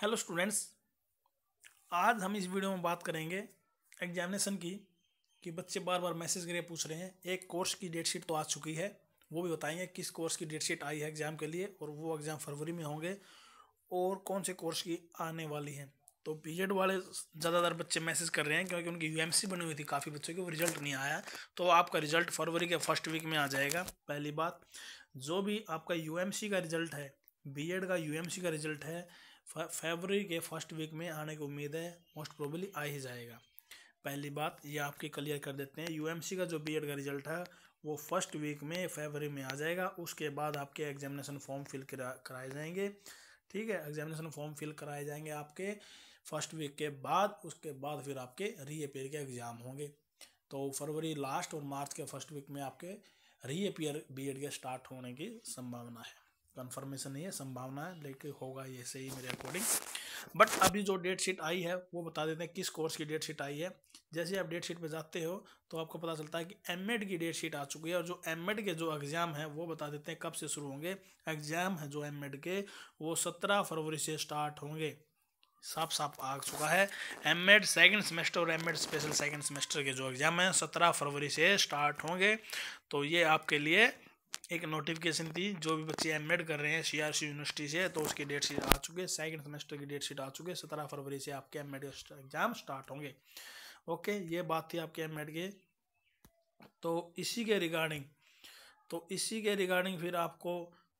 hello students आज हम इस वीडियो में बात करेंगे एग्जामिनेशन की कि बच्चे बार बार मैसेज करके पूछ रहे हैं एक कोर्स की डेट शीट तो आ चुकी है वो भी बताएंगे किस कोर्स की डेट शीट आई है एग्ज़ाम के लिए और वो एग्ज़ाम फरवरी में होंगे और कौन से कोर्स की आने वाली है तो बी वाले ज़्यादातर बच्चे मैसेज कर रहे हैं क्योंकि उनकी यू बनी हुई थी काफ़ी बच्चों की वो रिजल्ट नहीं आया तो आपका रिजल्ट फरवरी के फर्स्ट वीक में आ जाएगा पहली बात जो भी आपका यू का रिजल्ट है बी का यू का रिजल्ट है फरवरी के फर्स्ट वीक में आने की उम्मीद है मोस्ट प्रोबली आ ही जाएगा पहली बात ये आपकी क्लियर कर देते हैं यूएमसी का जो बीएड का रिजल्ट है वो फर्स्ट वीक में फरवरी में आ जाएगा उसके बाद आपके एग्जामिनेशन फॉर्म फिल कराए जाएंगे ठीक है एग्जामिनेशन फॉर्म फिल कराए जाएंगे आपके फर्स्ट वीक के बाद उसके बाद फिर आपके री अपेयर के एग्ज़ाम होंगे तो फरवरी लास्ट और मार्च के फर्स्ट वीक में आपके री अपेयर बी के स्टार्ट होने की संभावना है कंफर्मेशन नहीं है संभावना है लेकिन होगा ये सही मेरे अकॉर्डिंग बट अभी जो डेट शीट आई है वो बता देते हैं किस कोर्स की डेट शीट आई है जैसे आप डेट शीट पे जाते हो तो आपको पता चलता है कि एम की डेट शीट आ चुकी है और जो एम के जो एग्ज़ाम है वो बता देते हैं कब से शुरू होंगे एग्ज़ाम है जो एम के वो सत्रह फरवरी से स्टार्ट होंगे साफ साफ आ चुका है एम एड सेकेंड सेमेस्टर और M Ed special second semester के जो एग्ज़ाम हैं सत्रह फरवरी से स्टार्ट होंगे तो ये आपके लिए एक नोटिफिकेशन थी जो भी बच्चे एम कर रहे हैं सी यूनिवर्सिटी से तो उसकी डेट शीट आ चुके सेकंड सेकेंड सेमेस्टर की डेट शीट आ चुके सत्रह फरवरी से आपके एम एग्ज़ाम स्टार्ट होंगे ओके ये बात थी आपके एम के तो इसी के रिगार्डिंग तो इसी के रिगार्डिंग फिर आपको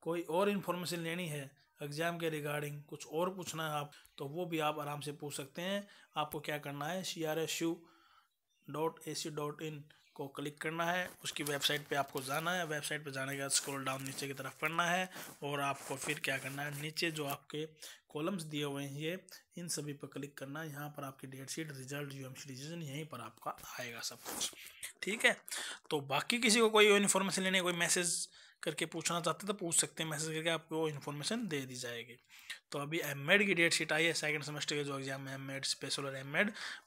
कोई और इन्फॉर्मेशन लेनी है एग्ज़ाम के रिगार्डिंग कुछ और पूछना है आप तो वो भी आप आराम से पूछ सकते हैं आपको क्या करना है C R S U dot A C dot in को क्लिक करना है उसकी वेबसाइट पे आपको जाना है वेबसाइट पे जाने के बाद स्क्रॉल डाउन नीचे की तरफ पढ़ना है और आपको फिर क्या करना है नीचे जो आपके कॉलम्स दिए हुए हैं ये इन सभी पर क्लिक करना है यहाँ पर आपकी date sheet result U M decision यहीं पर आपका आएगा सब कुछ ठीक है तो बाकी किसी को कोई इन्फॉर्मेशन लेने कोई मैसेज करके पूछना चाहते तो पूछ सकते हैं मैसेज करके आपको इन्फॉर्मेशन दे दी जाएगी तो अभी एम की डेट शीट आई है सेकेंड सेमेस्टर के जो एग्जाम है एम एड स्पेशल और एम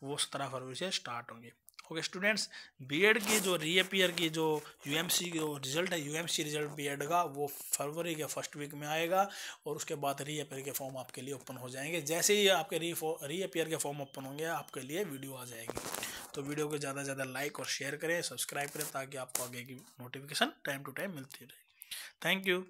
वो सत्रह फरवरी से स्टार्ट होंगे ओके स्टूडेंट्स बीएड की जो रीअपियर की जो यूएमसी की जो रिजल्ट है यूएमसी रिजल्ट बीएड का वो फरवरी के फर्स्ट वीक में आएगा और उसके बाद रीअपियर के फॉर्म आपके लिए ओपन हो जाएंगे जैसे ही आपके री रीअपियर के फॉर्म ओपन होंगे आपके लिए वीडियो आ जाएगी तो वीडियो को ज़्यादा से ज़्यादा लाइक और शेयर करें सब्सक्राइब करें ताकि आपको आगे की नोटिफिकेशन टाइम टू टाइम मिलती रहे थैंक यू